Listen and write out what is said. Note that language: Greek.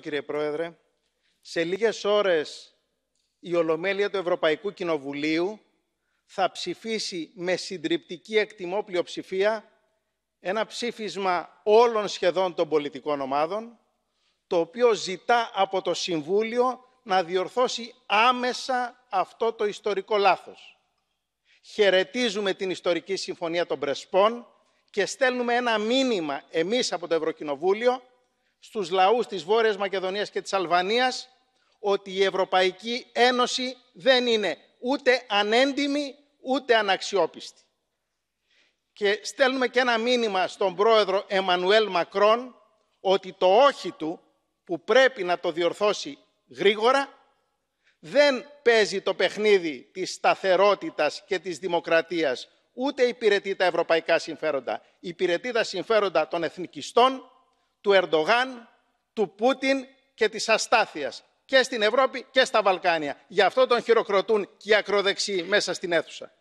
Κύριε Πρόεδρε, σε λίγες ώρες η Ολομέλεια του Ευρωπαϊκού Κοινοβουλίου θα ψηφίσει με συντριπτική εκτιμό πλειοψηφία ένα ψήφισμα όλων σχεδόν των πολιτικών ομάδων, το οποίο ζητά από το Συμβούλιο να διορθώσει άμεσα αυτό το ιστορικό λάθος. Χαιρετίζουμε την ιστορική συμφωνία των Πρεσπών και στέλνουμε ένα μήνυμα εμείς από το Ευρωκοινοβούλιο στους λαούς της Βόρειας Μακεδονίας και της Αλβανίας ότι η Ευρωπαϊκή Ένωση δεν είναι ούτε ανέντιμη ούτε αναξιόπιστη. Και στέλνουμε και ένα μήνυμα στον πρόεδρο Εμμανουέλ Μακρόν ότι το όχι του που πρέπει να το διορθώσει γρήγορα δεν παίζει το παιχνίδι της σταθερότητας και της δημοκρατίας ούτε υπηρετεί τα ευρωπαϊκά συμφέροντα. Υπηρετεί τα συμφέροντα των εθνικιστών του Ερντογάν, του Πούτιν και της αστάθειας και στην Ευρώπη και στα Βαλκάνια. Γι' αυτό τον χειροκροτούν και οι ακροδεξιοί μέσα στην αίθουσα.